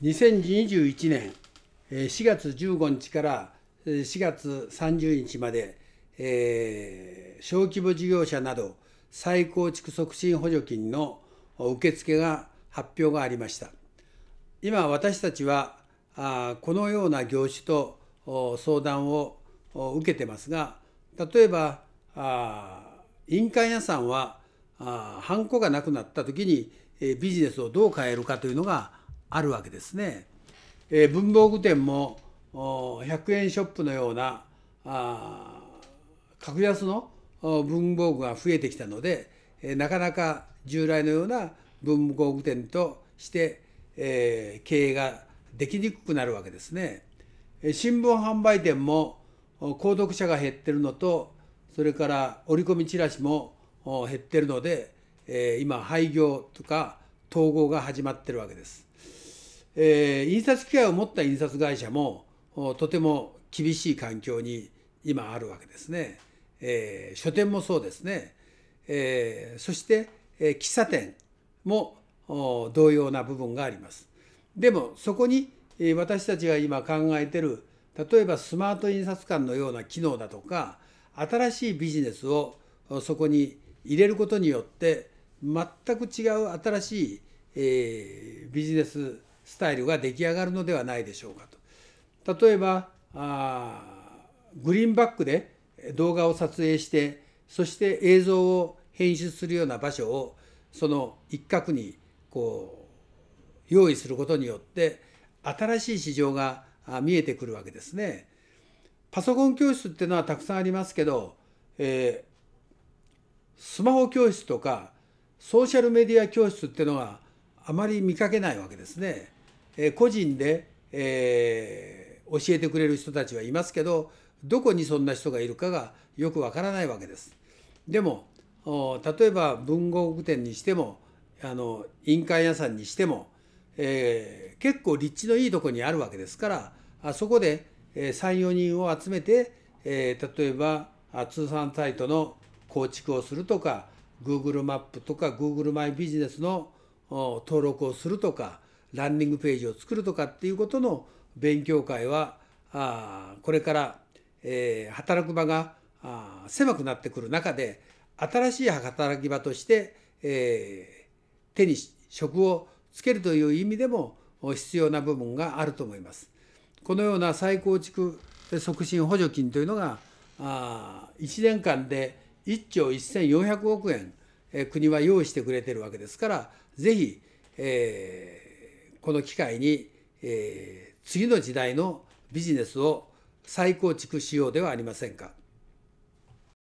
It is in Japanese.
2021年4月15日から4月30日まで、えー、小規模事業者など再構築促進補助金の受付が発表がありました今私たちはあこのような業種と相談を受けてますが例えばあ委員屋さんはあハンコがなくなった時にビジネスをどう変えるかというのがあるわけですね。えー、文房具店も100円ショップのようなあ格安の文房具が増えてきたので、えー、なかなか従来のような文房具店として、えー、経営ができにくくなるわけですね。新聞販売店も購読者が減ってるのとそれから折り込みチラシも減ってるので、えー、今廃業とか統合が始まってるわけです。えー、印刷機械を持った印刷会社もとても厳しい環境に今あるわけですね。えー、書店もそうですね。えー、そして、え喫茶店も同様な部分があります。でもそこに、え私たちが今考えてる例えばスマート印刷館のような機能だとか新しいビジネスをそこに入れることによって全く違う新しいえー、ビジネススタイルが出来上がるのではないでしょうかと。例えばあグリーンバックで動画を撮影してそして映像を編集するような場所をその一角にこう用意することによって新しい市場が見えてくるわけですね。パソコン教室っていうのはたくさんありますけど、えー、スマホ教室とかソーシャルメディア教室っていうのがあまり見かけないわけですね。え個人で、えー、教えてくれる人たちはいますけどどこにそんな人がいるかがよくわからないわけです。でも例えば文豪店にしてもあの印鑑屋さんにしても、えー、結構立地のいいとこにあるわけですからあそこで、え34人を集めて、えー、例えば通販サイトの構築をするとか Google マップとか Google マイビジネスの登録をするとかランニングページを作るとかっていうことの勉強会はこれから、え働く場が狭くなってくる中で新しい働き場として、え手に職をつけるという意味でも必要な部分があると思います。このような再構築促進補助金というのがあ1年間で1兆1400億円国は用意してくれてるわけですからぜひ、えー、この機会に、えー、次の時代のビジネスを再構築しようではありませんか。